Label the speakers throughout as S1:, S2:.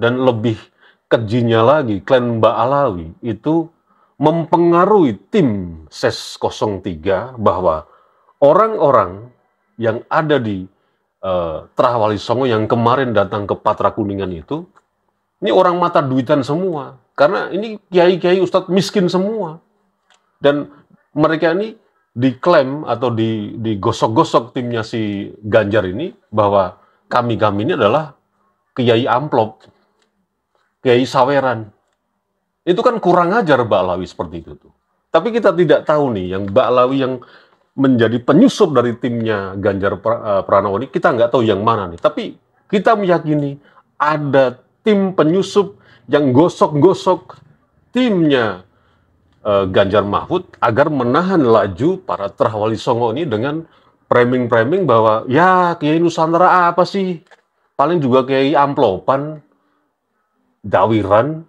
S1: dan lebih kejinya lagi, klan Mbak Alawi itu mempengaruhi tim SES 03 bahwa orang-orang yang ada di uh, eh, Terawali Songo yang kemarin datang ke Patra Kuningan itu, ini orang mata duitan semua. Karena ini kiai-kiai ustadz miskin semua. Dan mereka ini diklaim atau digosok-gosok timnya si Ganjar ini bahwa kami-kami ini adalah kiai amplop Kiai Saweran. Itu kan kurang ajar Mbak Lawi seperti itu tuh. Tapi kita tidak tahu nih yang Mbak Lawi yang menjadi penyusup dari timnya Ganjar eh, Pranowo ini kita nggak tahu yang mana nih. Tapi kita meyakini ada tim penyusup yang gosok-gosok timnya eh, Ganjar Mahfud agar menahan laju para terawali Songo ini dengan framing-framing bahwa ya Kiai Nusantara apa sih? Paling juga Kiai amplopan dawiran.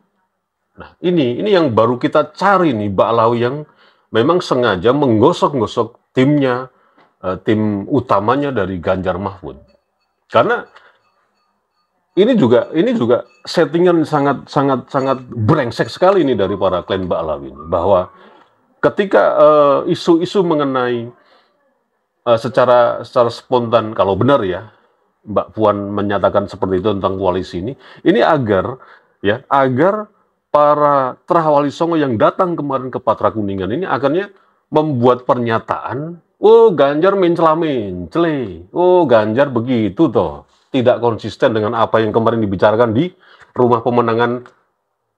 S1: Nah, ini ini yang baru kita cari nih Lau yang memang sengaja menggosok-gosok timnya, eh, tim utamanya dari Ganjar Mahfud. Karena ini juga ini juga settingan sangat sangat sangat brengsek sekali ini dari para klan Lau ini bahwa ketika eh, isu-isu uh, mengenai uh, secara secara spontan kalau benar ya Mbak Puan menyatakan seperti itu tentang koalisi ini ini agar ya agar para terawali songo yang datang kemarin ke Patra Kuningan ini akhirnya membuat pernyataan, oh Ganjar mencela-mencele, oh Ganjar begitu toh, tidak konsisten dengan apa yang kemarin dibicarakan di rumah pemenangan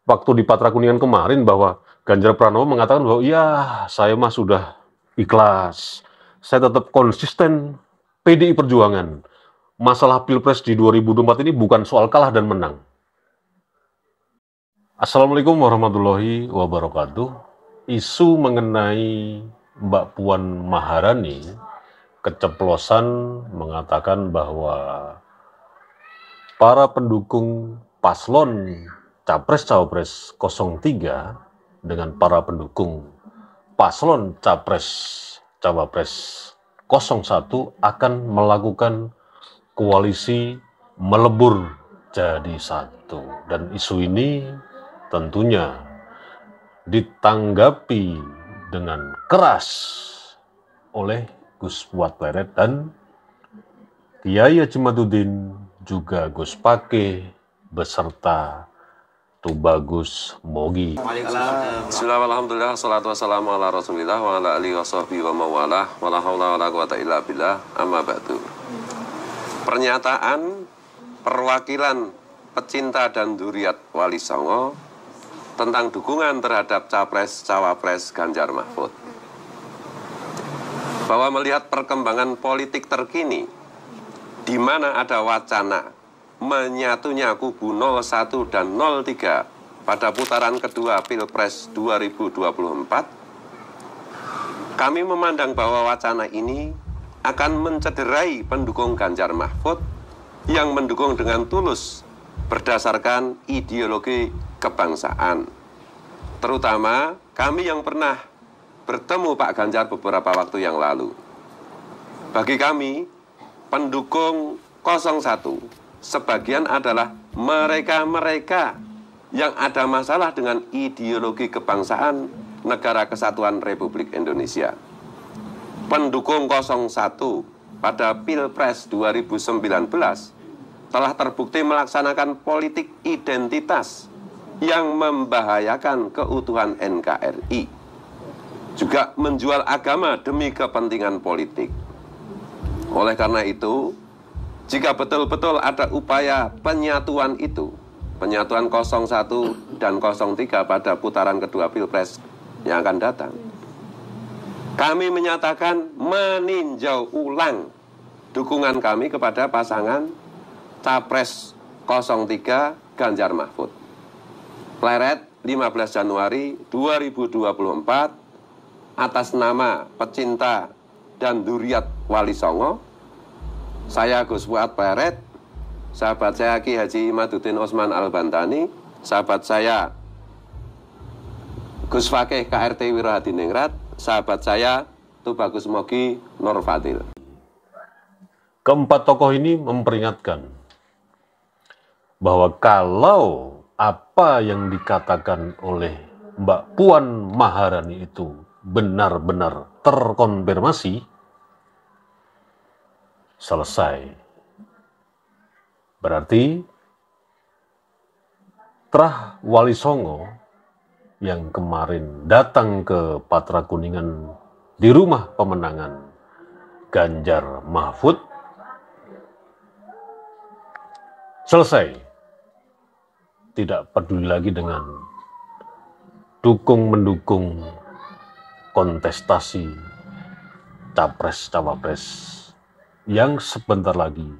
S1: waktu di Patra Kuningan kemarin bahwa Ganjar Pranowo mengatakan bahwa iya saya mah sudah ikhlas, saya tetap konsisten PDI Perjuangan. Masalah Pilpres di 2024 ini bukan soal kalah dan menang Assalamualaikum warahmatullahi wabarakatuh. Isu mengenai Mbak Puan Maharani keceplosan mengatakan bahwa para pendukung paslon Capres-Cawapres 03 dengan para pendukung paslon Capres-Cawapres 01 akan melakukan koalisi melebur jadi satu. Dan isu ini tentunya ditanggapi dengan keras oleh Gus Buat Pleret dan Kiai Jemaduddin juga Gus Pake beserta Tubagus Mogi.
S2: Bismillah, alhamdulillah, salatu wassalamu ala rasulillah wa ala alihi wa sahbihi wa mawalah wa la hawla wa la quwata illa billah amma ba'du. Pernyataan perwakilan pecinta dan duriat Wali Songo tentang dukungan terhadap capres-cawapres Ganjar Mahfud. Bahwa melihat perkembangan politik terkini, di mana ada wacana menyatunya kubu 01 dan 03 pada putaran kedua Pilpres 2024, kami memandang bahwa wacana ini akan mencederai pendukung Ganjar Mahfud yang mendukung dengan tulus berdasarkan ideologi kebangsaan. Terutama kami yang pernah bertemu Pak Ganjar beberapa waktu yang lalu. Bagi kami, pendukung 01 sebagian adalah mereka-mereka yang ada masalah dengan ideologi kebangsaan Negara Kesatuan Republik Indonesia. Pendukung 01 pada Pilpres 2019 telah terbukti melaksanakan politik identitas yang membahayakan keutuhan NKRI. Juga menjual agama demi kepentingan politik. Oleh karena itu, jika betul-betul ada upaya penyatuan itu, penyatuan 01 dan 03 pada putaran kedua Pilpres yang akan datang, kami menyatakan meninjau ulang dukungan kami kepada pasangan Capres 03 Ganjar Mahfud. Pleret 15 Januari 2024 atas nama pecinta dan duriat Wali Songo. Saya Gus Fuad Pleret, sahabat saya Ki Haji Madudin Osman Al-Bantani, sahabat saya Gus Fakih KRT Wirohadi Ningrat, sahabat saya Tubagus Mogi Nurfadil.
S1: Keempat tokoh ini memperingatkan bahwa kalau apa yang dikatakan oleh Mbak Puan Maharani itu benar-benar terkonfirmasi, selesai. Berarti Trah Wali Songo yang kemarin datang ke Patra Kuningan di rumah pemenangan Ganjar Mahfud selesai tidak peduli lagi dengan dukung mendukung kontestasi capres cawapres yang sebentar lagi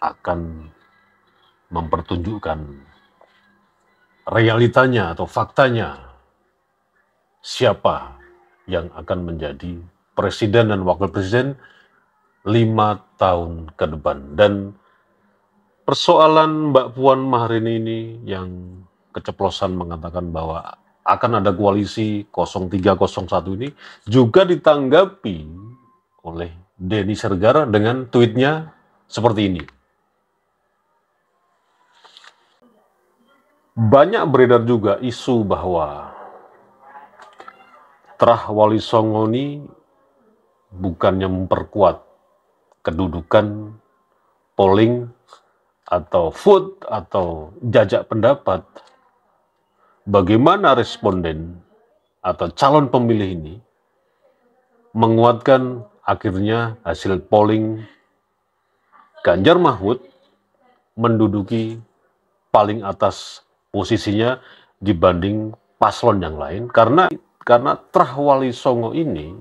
S1: akan mempertunjukkan realitanya atau faktanya siapa yang akan menjadi presiden dan wakil presiden lima tahun ke depan dan persoalan Mbak Puan Maharini ini yang keceplosan mengatakan bahwa akan ada koalisi 0301 ini juga ditanggapi oleh Denny Sergara dengan tweetnya seperti ini. Banyak beredar juga isu bahwa Terah Wali Songo ini bukannya memperkuat kedudukan polling atau food atau jajak pendapat, bagaimana responden atau calon pemilih ini menguatkan akhirnya hasil polling Ganjar Mahfud menduduki paling atas posisinya dibanding paslon yang lain karena karena Trahwali Songo ini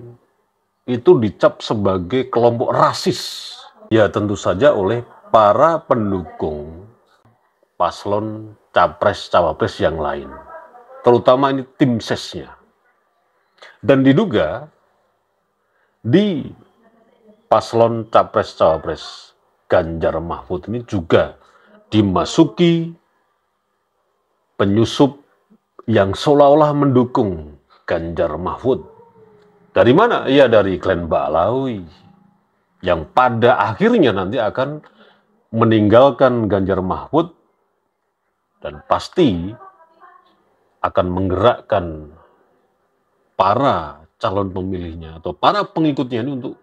S1: itu dicap sebagai kelompok rasis ya tentu saja oleh para pendukung paslon capres-cawapres yang lain, terutama ini tim sesnya. Dan diduga di paslon capres-cawapres Ganjar Mahfud ini juga dimasuki penyusup yang seolah-olah mendukung Ganjar Mahfud. Dari mana? Ya dari klan Balawi yang pada akhirnya nanti akan meninggalkan Ganjar Mahfud dan pasti akan menggerakkan para calon pemilihnya atau para pengikutnya ini untuk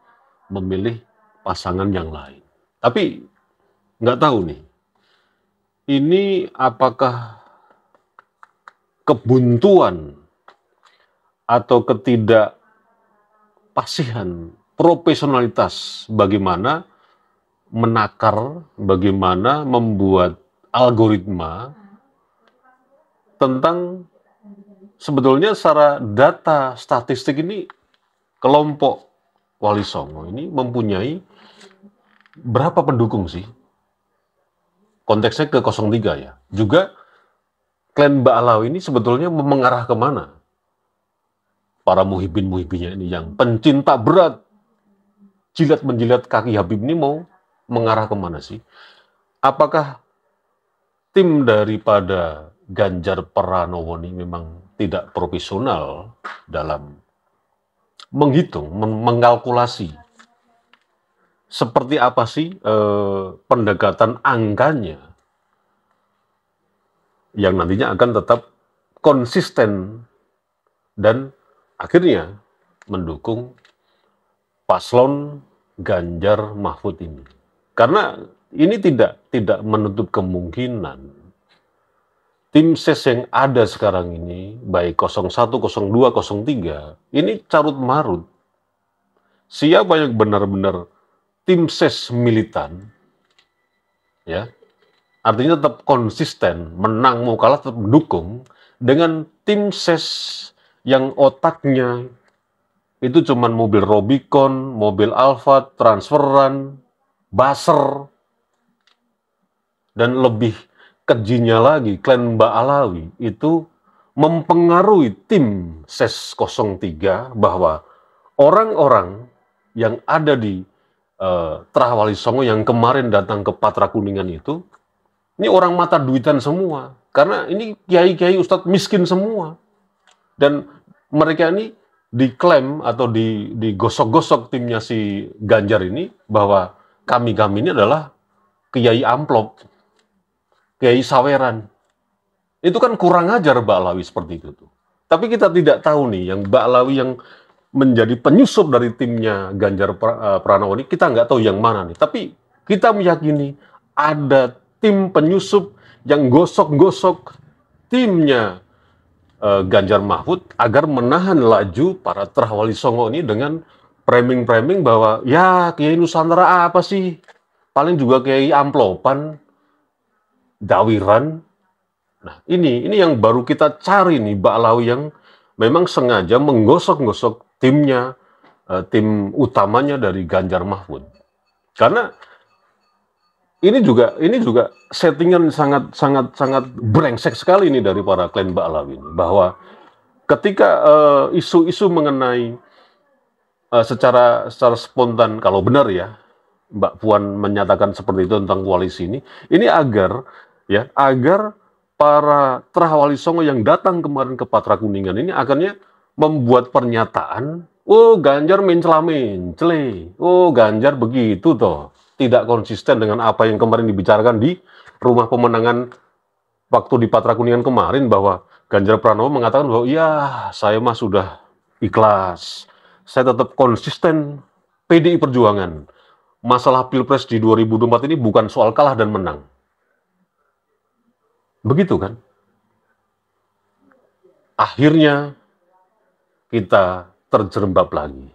S1: memilih pasangan yang lain. Tapi nggak tahu nih, ini apakah kebuntuan atau ketidakpasihan profesionalitas bagaimana menakar bagaimana membuat algoritma tentang sebetulnya secara data statistik ini kelompok Wali Songo ini mempunyai berapa pendukung sih? Konteksnya ke 03 ya. Juga klan Mbak Alau ini sebetulnya mengarah kemana? Para muhibin-muhibinnya ini yang pencinta berat jilat menjilat kaki Habib ini mau mengarah kemana sih? Apakah tim daripada Ganjar Pranowo ini memang tidak profesional dalam menghitung, meng mengkalkulasi seperti apa sih eh, pendekatan angkanya yang nantinya akan tetap konsisten dan akhirnya mendukung paslon Ganjar Mahfud ini. Karena ini tidak tidak menutup kemungkinan tim ses yang ada sekarang ini baik 01, 02, 03 ini carut marut. Siapa yang benar-benar tim ses militan ya artinya tetap konsisten menang mau kalah tetap mendukung dengan tim ses yang otaknya itu cuman mobil Robicon, mobil Alfa, transferan, Baser, dan lebih kejinya lagi, klan Mbak Alawi itu mempengaruhi tim SES 03 bahwa orang-orang yang ada di uh, eh, Terawali Songo yang kemarin datang ke Patra Kuningan itu, ini orang mata duitan semua. Karena ini kiai-kiai ustadz miskin semua. Dan mereka ini diklaim atau digosok-gosok timnya si Ganjar ini bahwa kami-kami ini adalah Kiai Amplop, Kiai Saweran. Itu kan kurang ajar Mbak Lawi seperti itu tuh. Tapi kita tidak tahu nih yang Mbak Lawi yang menjadi penyusup dari timnya Ganjar eh, Pranowo ini kita nggak tahu yang mana nih. Tapi kita meyakini ada tim penyusup yang gosok-gosok timnya eh, Ganjar Mahfud agar menahan laju para terawali Songo ini dengan framing-framing bahwa ya Kiai Nusantara apa sih? Paling juga Kiai amplopan, dawiran. Nah, ini ini yang baru kita cari nih Lau yang memang sengaja menggosok-gosok timnya, eh, tim utamanya dari Ganjar Mahfud. Karena ini juga ini juga settingan sangat sangat sangat brengsek sekali ini dari para klan Lau ini bahwa ketika eh, isu-isu uh, isu -isu mengenai Eh, secara secara spontan kalau benar ya Mbak Puan menyatakan seperti itu tentang koalisi ini, ini agar ya agar para terawali Songo yang datang kemarin ke Patra Kuningan ini akhirnya membuat pernyataan, oh Ganjar mencelamin cele oh Ganjar begitu toh, tidak konsisten dengan apa yang kemarin dibicarakan di rumah pemenangan waktu di Patra Kuningan kemarin bahwa Ganjar Pranowo mengatakan bahwa iya saya mah sudah ikhlas, saya tetap konsisten PDI Perjuangan. Masalah Pilpres di 2024 ini bukan soal kalah dan menang. Begitu kan? Akhirnya kita terjerembab lagi.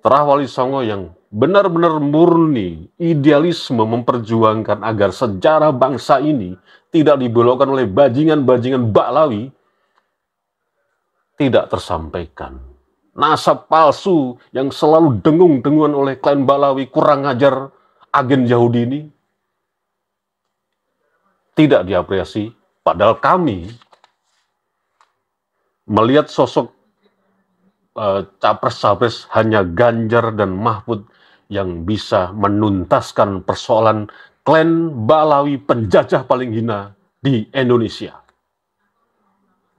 S1: Terawali Songo yang benar-benar murni idealisme memperjuangkan agar sejarah bangsa ini tidak dibelokkan oleh bajingan-bajingan baklawi tidak tersampaikan nasab palsu yang selalu dengung-dengungan oleh klan Balawi kurang ajar agen Yahudi ini tidak diapresiasi. Padahal kami melihat sosok capres-capres eh, hanya Ganjar dan Mahfud yang bisa menuntaskan persoalan klan Balawi penjajah paling hina di Indonesia.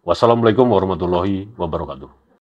S1: Wassalamualaikum warahmatullahi wabarakatuh.